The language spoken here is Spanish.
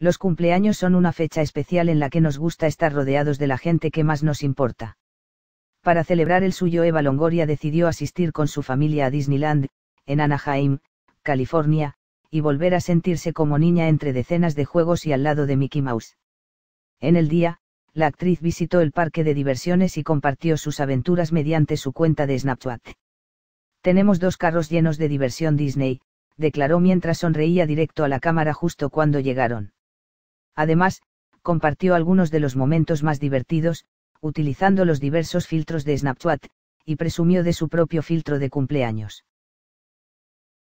Los cumpleaños son una fecha especial en la que nos gusta estar rodeados de la gente que más nos importa. Para celebrar el suyo, Eva Longoria decidió asistir con su familia a Disneyland, en Anaheim, California, y volver a sentirse como niña entre decenas de juegos y al lado de Mickey Mouse. En el día, la actriz visitó el parque de diversiones y compartió sus aventuras mediante su cuenta de Snapchat. Tenemos dos carros llenos de diversión Disney, declaró mientras sonreía directo a la cámara justo cuando llegaron. Además, compartió algunos de los momentos más divertidos, utilizando los diversos filtros de Snapchat, y presumió de su propio filtro de cumpleaños.